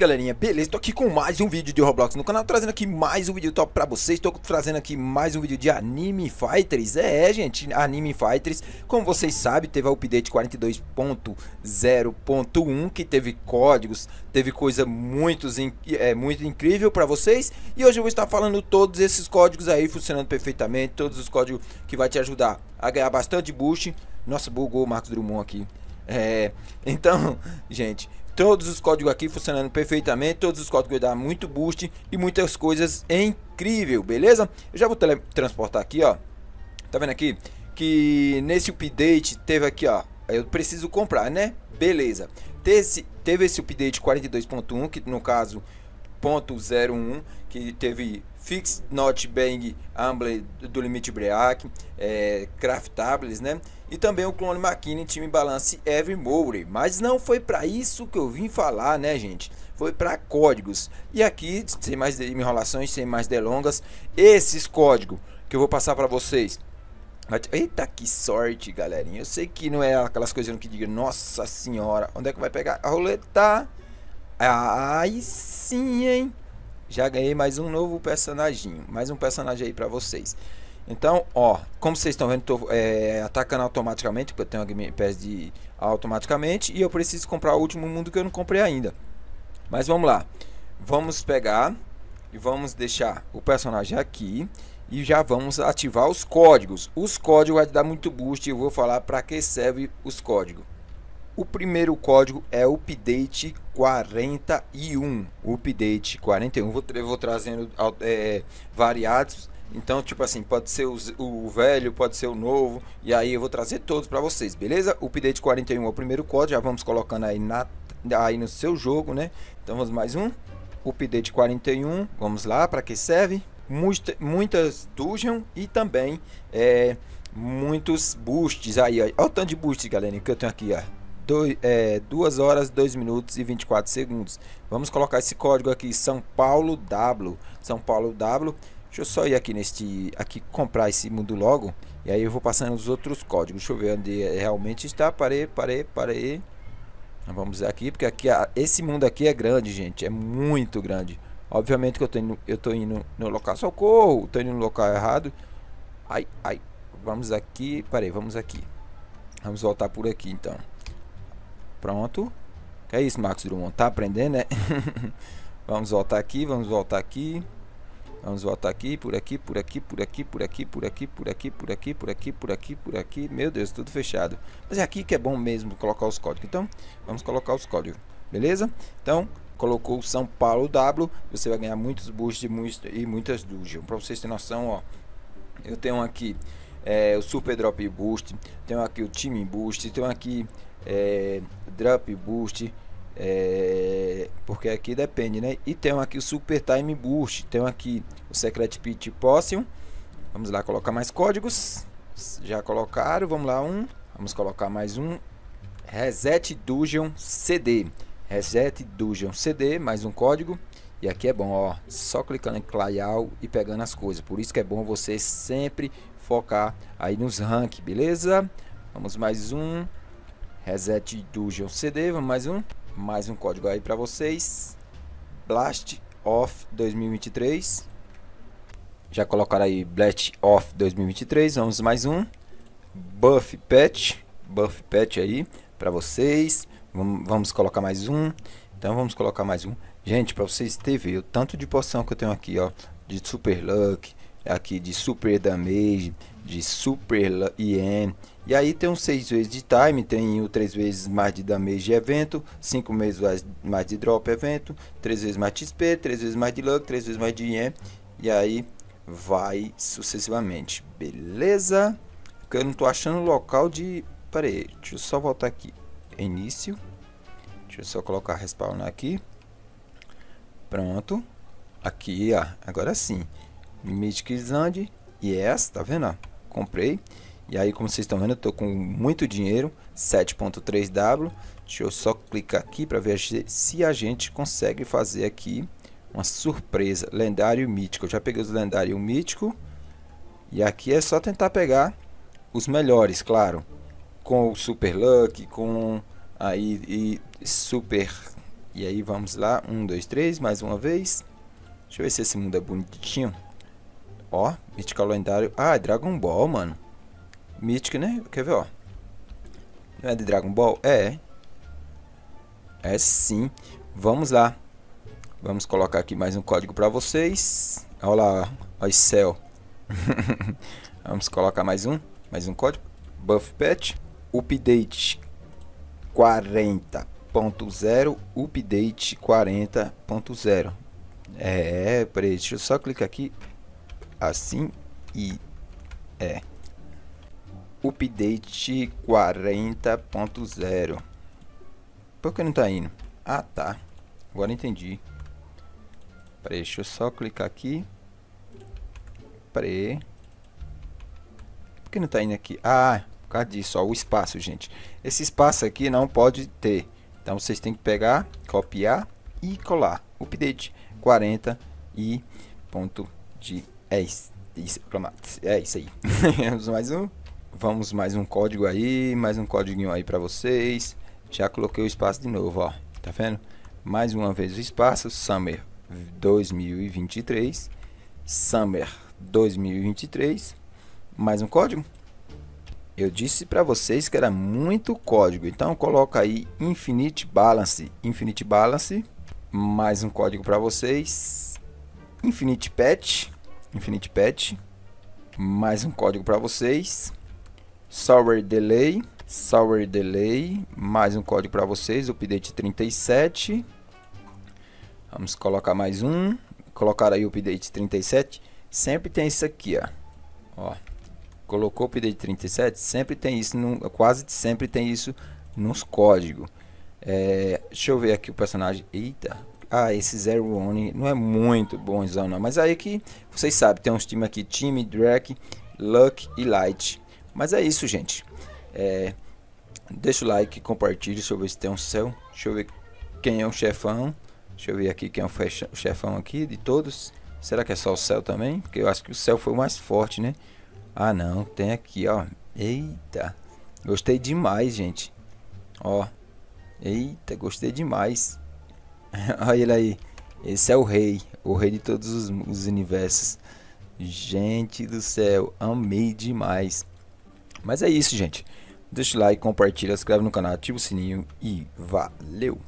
galerinha, beleza? Tô aqui com mais um vídeo de Roblox no canal, trazendo aqui mais um vídeo top pra vocês Tô trazendo aqui mais um vídeo de Anime Fighters É, é gente, Anime Fighters, como vocês sabem, teve a update 42.0.1 Que teve códigos, teve coisa muito, é, muito incrível pra vocês E hoje eu vou estar falando todos esses códigos aí, funcionando perfeitamente Todos os códigos que vai te ajudar a ganhar bastante boost Nossa, bugou o Marcos Drummond aqui é, então, gente, Todos os códigos aqui funcionando perfeitamente, todos os códigos dá muito boost e muitas coisas é incrível, beleza? Eu já vou transportar aqui, ó. Tá vendo aqui? Que nesse update teve aqui, ó. Eu preciso comprar, né? Beleza. Teve, teve esse update 42.1, que no caso .01 que teve fix Not Bang Amble do Limite Break, é, Craftables, né? e também o clone McKinney time balance Evan Mowry. Mas não foi para isso que eu vim falar, né, gente? Foi para códigos. E aqui, sem mais enrolações, sem mais delongas, esses códigos que eu vou passar para vocês. Eita, que sorte, galerinha. Eu sei que não é aquelas coisas que diga, nossa senhora, onde é que vai pegar a roleta? Aí sim, hein? Já ganhei mais um novo personaginho, mais um personagem aí para vocês. Então, ó, como vocês estão vendo, estou é, atacando automaticamente, porque eu tenho a Game Pass de automaticamente, e eu preciso comprar o último mundo que eu não comprei ainda. Mas vamos lá. Vamos pegar e vamos deixar o personagem aqui e já vamos ativar os códigos. Os códigos vai dar muito boost e eu vou falar para que serve os códigos. O primeiro código é update 41. O update 41, vou, vou trazendo é, variados então, tipo assim, pode ser o, o velho, pode ser o novo, e aí eu vou trazer todos para vocês, beleza? O update 41 é o primeiro código, já vamos colocando aí, na, aí no seu jogo, né? Então vamos mais um, o update 41, vamos lá, para que serve? Muita, muitas dungeon e também é, muitos boosts aí, ó. olha o tanto de boosts, galera, que eu tenho aqui, ó. É, dois, é, 2 horas, 2 minutos e 24 segundos. Vamos colocar esse código aqui, São Paulo W. São Paulo W Deixa eu só ir aqui neste aqui comprar esse mundo logo e aí eu vou passando os outros códigos. Deixa eu ver onde é, realmente está. Parei, parei, parei. Então, vamos aqui porque aqui esse mundo aqui é grande, gente, é muito grande. Obviamente que eu estou indo, eu tô indo no local socorro, tô indo no local errado. Ai, ai. Vamos aqui, parei, vamos aqui. Vamos voltar por aqui então. Pronto. Que é isso, Max Drummond? Tá aprendendo, né? vamos voltar aqui, vamos voltar aqui. Vamos voltar aqui, por aqui, por aqui, por aqui, por aqui, por aqui, por aqui, por aqui, por aqui, por aqui, por aqui. Meu Deus, tudo fechado. Mas é aqui que é bom mesmo colocar os códigos. Então, vamos colocar os códigos, beleza? Então, colocou o São Paulo W, você vai ganhar muitos boosts e muitas dúvidas. Para vocês terem noção, ó, eu tenho aqui é, o Super Drop Boost, tenho aqui o Time Boost, tenho aqui é, Drop Boost, é, porque aqui depende, né? E tem aqui o Super Time Boost, tem aqui o Secret Pit Potion. Vamos lá colocar mais códigos. Já colocaram, vamos lá, um. Vamos colocar mais um. Reset Dungeon CD. Reset Dungeon CD, mais um código. E aqui é bom, ó, só clicando em Clayal e pegando as coisas. Por isso que é bom você sempre focar aí nos rank, beleza? Vamos mais um. Reset Dungeon CD, vamos mais um mais um código aí para vocês. Blast Off 2023. Já colocaram aí Blast Off 2023. Vamos mais um. Buff Patch. Buff Patch aí para vocês. Vamos, vamos colocar mais um. Então vamos colocar mais um. Gente, para vocês terem o tanto de poção que eu tenho aqui, ó. De Super Luck, aqui de Super Damage, de Super Yen. E aí tem um 6 vezes de time, tem o 3 vezes mais de damage evento, 5 vezes mais de drop evento, 3 vezes mais de XP, 3 vezes mais de luck, 3 vezes mais de Yen. E aí vai sucessivamente, beleza? Porque eu não tô achando o local de... Pera aí, deixa eu só voltar aqui. Início. Deixa eu só colocar respawn aqui. Pronto. Aqui, ó. Agora sim. Mythic Island. Yes, tá vendo? comprei. E aí, como vocês estão vendo, eu estou com muito dinheiro, 7.3W. Deixa eu só clicar aqui para ver se a gente consegue fazer aqui uma surpresa. Lendário mítico. Eu já peguei os lendários mítico. E aqui é só tentar pegar os melhores, claro. Com o Super Luck, com aí e Super... E aí vamos lá, um, dois, três, mais uma vez. Deixa eu ver se esse mundo é bonitinho. Ó, mítico lendário. Ah, é Dragon Ball, mano. Mítico, né? Quer ver, ó. Não é de Dragon Ball? É. É sim. Vamos lá. Vamos colocar aqui mais um código para vocês. Olha lá, olha céu. Vamos colocar mais um, mais um código. Buff patch update 40.0 update 40.0. É, peraí, deixa eu só clicar aqui assim e é update 40.0 por que não tá indo? ah tá, agora entendi Peraí, deixa eu só clicar aqui pre por que não tá indo aqui? ah, por causa disso, ó, o espaço gente esse espaço aqui não pode ter então vocês têm que pegar, copiar e colar update 40 e ponto de é isso, isso é isso aí. Vamos mais um. Vamos mais um código aí, mais um código aí para vocês. Já coloquei o espaço de novo, ó. Tá vendo? Mais uma vez o espaço Summer 2023 Summer 2023. Mais um código. Eu disse para vocês que era muito código, então coloca aí Infinite Balance, Infinite Balance, mais um código para vocês. Infinite Patch Infinite Patch. Mais um código para vocês. Sour Delay. Sour Delay. Mais um código para vocês. Update 37. Vamos colocar mais um. Colocar aí o update 37. Sempre tem isso aqui, ó. ó. Colocou o update 37, sempre tem isso. No, quase sempre tem isso nos códigos. É, deixa eu ver aqui o personagem. Eita, ah, esse Zero One não é muito bonzão não. Mas aí que vocês sabem, tem uns times aqui, time, Drake, Luck e Light. Mas é isso, gente. É, deixa o like, compartilhe, deixa eu ver se tem um céu. Deixa eu ver quem é o chefão. Deixa eu ver aqui quem é o chefão aqui de todos. Será que é só o céu também? Porque eu acho que o céu foi o mais forte, né? Ah, não. Tem aqui, ó. Eita. Gostei demais, gente. Ó. Eita, gostei demais. Olha ele aí. Esse é o rei. O rei de todos os, os universos. Gente do céu, amei demais. Mas é isso, gente. Deixa o like, compartilha, inscreve no canal, ativa o sininho e valeu!